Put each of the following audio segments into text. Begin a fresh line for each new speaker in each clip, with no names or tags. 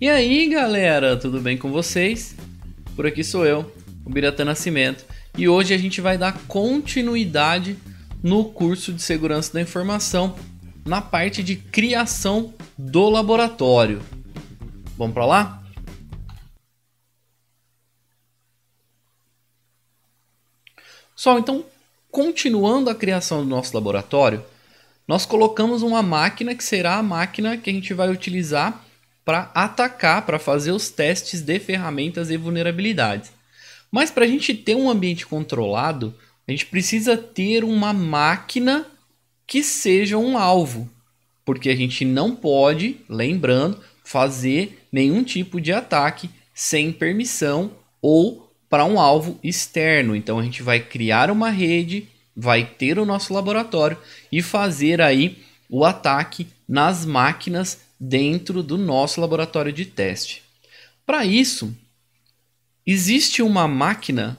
E aí galera, tudo bem com vocês? Por aqui sou eu, o Biratã Nascimento, e hoje a gente vai dar continuidade no curso de segurança da informação na parte de criação do laboratório. Vamos para lá? Só então, continuando a criação do nosso laboratório, nós colocamos uma máquina que será a máquina que a gente vai utilizar para atacar, para fazer os testes de ferramentas e vulnerabilidades. Mas para a gente ter um ambiente controlado, a gente precisa ter uma máquina que seja um alvo, porque a gente não pode, lembrando, fazer nenhum tipo de ataque sem permissão ou para um alvo externo. Então a gente vai criar uma rede, vai ter o nosso laboratório e fazer aí o ataque nas máquinas dentro do nosso laboratório de teste. Para isso, existe uma máquina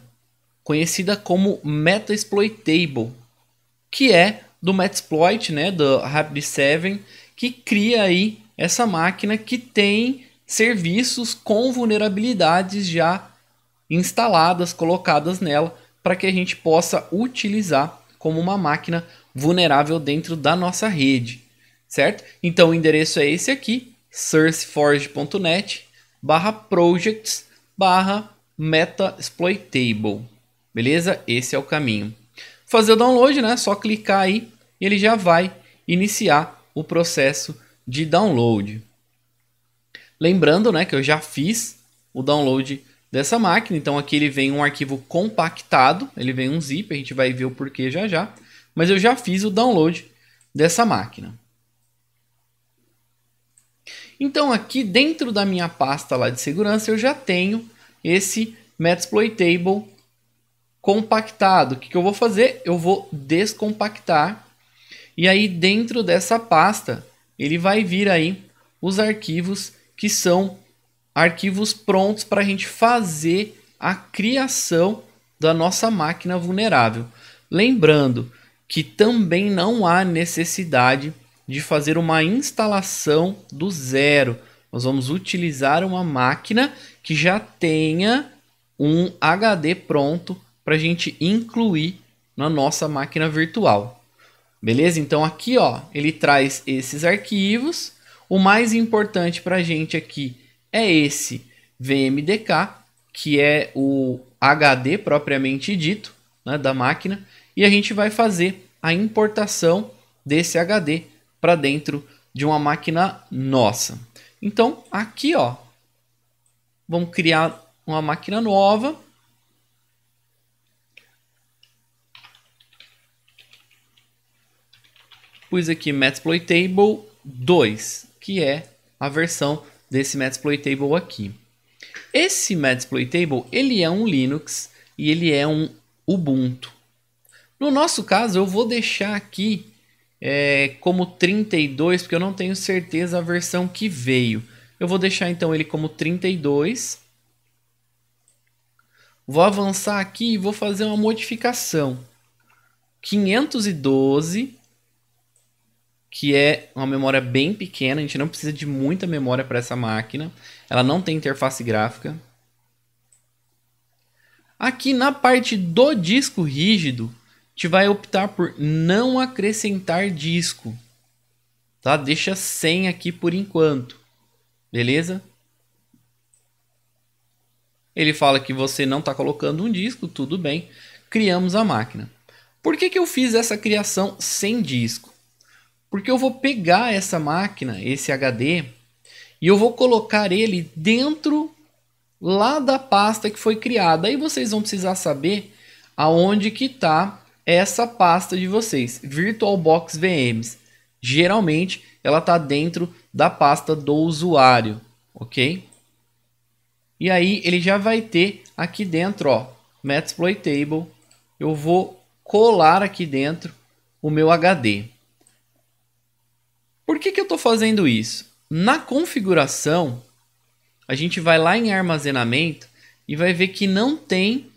conhecida como Metasploitable, que é do Metasploit, né, do Rapid7, que cria aí essa máquina que tem serviços com vulnerabilidades já instaladas, colocadas nela, para que a gente possa utilizar como uma máquina vulnerável dentro da nossa rede certo? Então o endereço é esse aqui, sourceforge.net barra projects barra exploitable, beleza? Esse é o caminho. Fazer o download, né? Só clicar aí e ele já vai iniciar o processo de download. Lembrando, né, que eu já fiz o download dessa máquina, então aqui ele vem um arquivo compactado, ele vem um zip, a gente vai ver o porquê já já, mas eu já fiz o download dessa máquina. Então aqui dentro da minha pasta lá de segurança eu já tenho esse Metasploitable compactado. O que, que eu vou fazer? Eu vou descompactar e aí dentro dessa pasta ele vai vir aí os arquivos que são arquivos prontos para a gente fazer a criação da nossa máquina vulnerável. Lembrando que também não há necessidade de fazer uma instalação do zero. Nós vamos utilizar uma máquina que já tenha um HD pronto para a gente incluir na nossa máquina virtual. Beleza? Então aqui ó, ele traz esses arquivos. O mais importante para a gente aqui é esse VMDK, que é o HD propriamente dito né, da máquina. E a gente vai fazer a importação desse HD para dentro de uma máquina nossa. Então, aqui, ó, vamos criar uma máquina nova. Pus aqui Matplotlib 2, que é a versão desse Matplotlib aqui. Esse Matplotlib, ele é um Linux e ele é um Ubuntu. No nosso caso, eu vou deixar aqui é, como 32, porque eu não tenho certeza a versão que veio. Eu vou deixar então ele como 32. Vou avançar aqui e vou fazer uma modificação. 512, que é uma memória bem pequena, a gente não precisa de muita memória para essa máquina. Ela não tem interface gráfica. Aqui na parte do disco rígido, gente vai optar por não acrescentar disco. Tá? Deixa sem aqui por enquanto. Beleza? Ele fala que você não está colocando um disco, tudo bem. Criamos a máquina. Por que, que eu fiz essa criação sem disco? Porque eu vou pegar essa máquina, esse HD, e eu vou colocar ele dentro lá da pasta que foi criada. Aí vocês vão precisar saber aonde que está essa pasta de vocês, VirtualBox VMs. Geralmente ela está dentro da pasta do usuário, ok? E aí ele já vai ter aqui dentro, ó, Matsploitable. Eu vou colar aqui dentro o meu HD. Por que, que eu estou fazendo isso? Na configuração, a gente vai lá em armazenamento e vai ver que não tem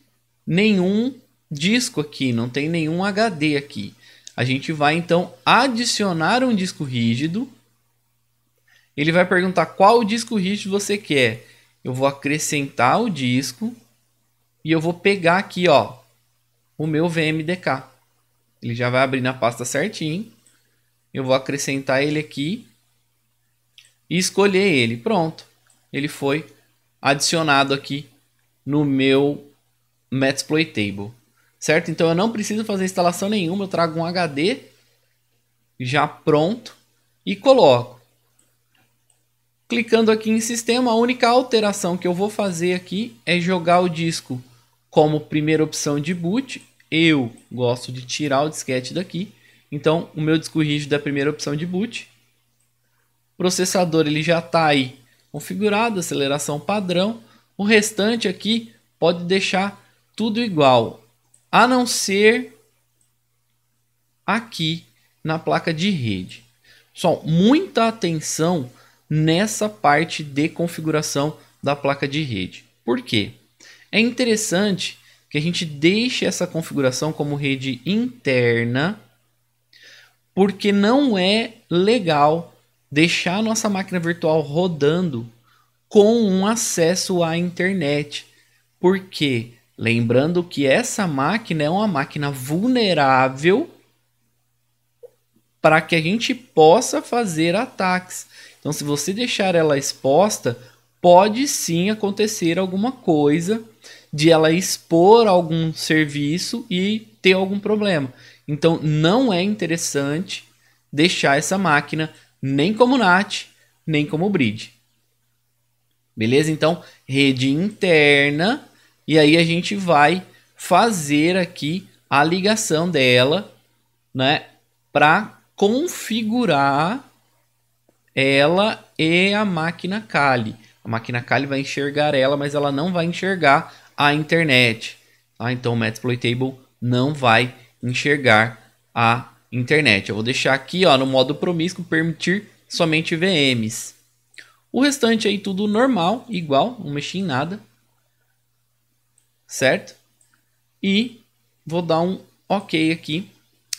nenhum disco aqui, não tem nenhum HD aqui. A gente vai então adicionar um disco rígido. Ele vai perguntar qual disco rígido você quer. Eu vou acrescentar o disco e eu vou pegar aqui, ó, o meu VMDK. Ele já vai abrir na pasta certinho. Eu vou acrescentar ele aqui e escolher ele. Pronto. Ele foi adicionado aqui no meu Matsploitable certo? Então eu não preciso fazer instalação nenhuma, eu trago um HD já pronto e coloco. Clicando aqui em sistema, a única alteração que eu vou fazer aqui é jogar o disco como primeira opção de boot. Eu gosto de tirar o disquete daqui, então o meu disco rígido é a primeira opção de boot. O processador ele já está aí configurado, aceleração padrão. O restante aqui pode deixar tudo igual a não ser aqui na placa de rede. Só muita atenção nessa parte de configuração da placa de rede. Por quê? É interessante que a gente deixe essa configuração como rede interna, porque não é legal deixar nossa máquina virtual rodando com um acesso à internet. Por quê? Lembrando que essa máquina é uma máquina vulnerável para que a gente possa fazer ataques. Então, se você deixar ela exposta, pode sim acontecer alguma coisa de ela expor algum serviço e ter algum problema. Então, não é interessante deixar essa máquina nem como NAT, nem como bridge. Beleza? Então, rede interna e aí a gente vai fazer aqui a ligação dela, né, para configurar ela e a máquina Kali. A máquina Kali vai enxergar ela, mas ela não vai enxergar a internet. Tá? Então o Matplotlib não vai enxergar a internet. Eu vou deixar aqui ó, no modo promíscuo permitir somente VMs. O restante aí tudo normal, igual, não mexi em nada certo? E vou dar um OK aqui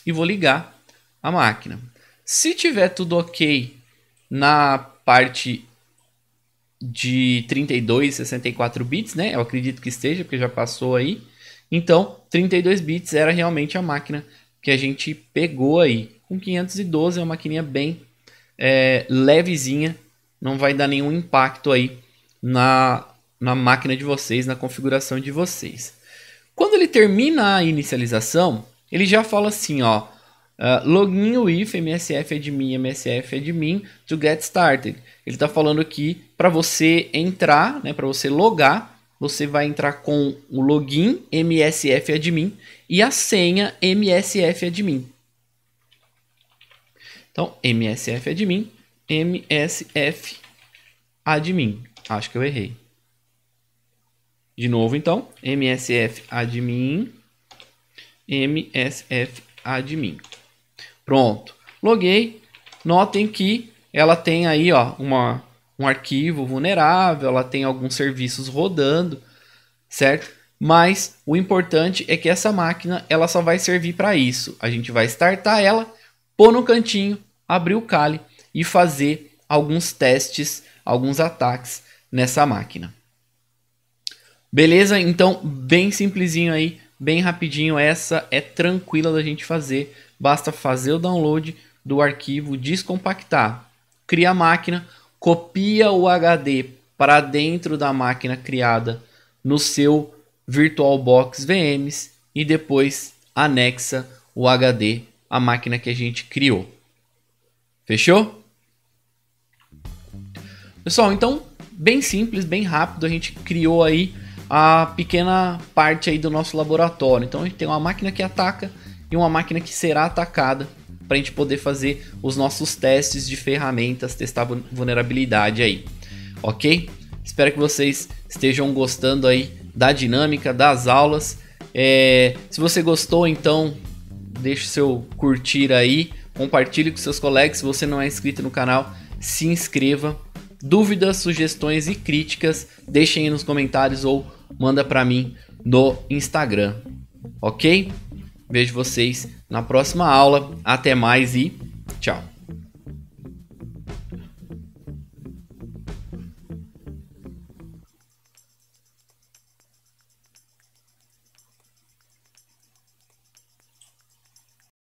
e vou ligar a máquina. Se tiver tudo ok na parte de 32, 64 bits, né? Eu acredito que esteja, porque já passou aí. Então, 32 bits era realmente a máquina que a gente pegou aí. Com 512 é uma maquininha bem é, levezinha, não vai dar nenhum impacto aí na na máquina de vocês, na configuração de vocês. Quando ele termina a inicialização, ele já fala assim, ó, uh, login with msf admin msf admin to get started. Ele está falando aqui para você entrar, né, para você logar, você vai entrar com o login msf admin e a senha msf admin. Então, msf admin, msf admin. Acho que eu errei. De novo, então, msf admin, msf admin. Pronto. Loguei. Notem que ela tem aí ó, uma, um arquivo vulnerável, ela tem alguns serviços rodando, certo? Mas o importante é que essa máquina ela só vai servir para isso. A gente vai startar ela, pôr no cantinho, abrir o Kali e fazer alguns testes, alguns ataques nessa máquina. Beleza? Então, bem simplesinho aí, bem rapidinho. Essa é tranquila da gente fazer. Basta fazer o download do arquivo, descompactar, cria a máquina, copia o HD para dentro da máquina criada no seu VirtualBox VMs e depois anexa o HD à máquina que a gente criou. Fechou? Pessoal, então bem simples, bem rápido, a gente criou aí a pequena parte aí do nosso laboratório. Então a gente tem uma máquina que ataca e uma máquina que será atacada para a gente poder fazer os nossos testes de ferramentas, testar vulnerabilidade aí, ok? Espero que vocês estejam gostando aí da dinâmica das aulas. É, se você gostou, então deixe seu curtir aí, compartilhe com seus colegas. Se você não é inscrito no canal, se inscreva. Dúvidas, sugestões e críticas, deixem aí nos comentários ou manda para mim no Instagram, ok? Vejo vocês na próxima aula. Até mais e tchau.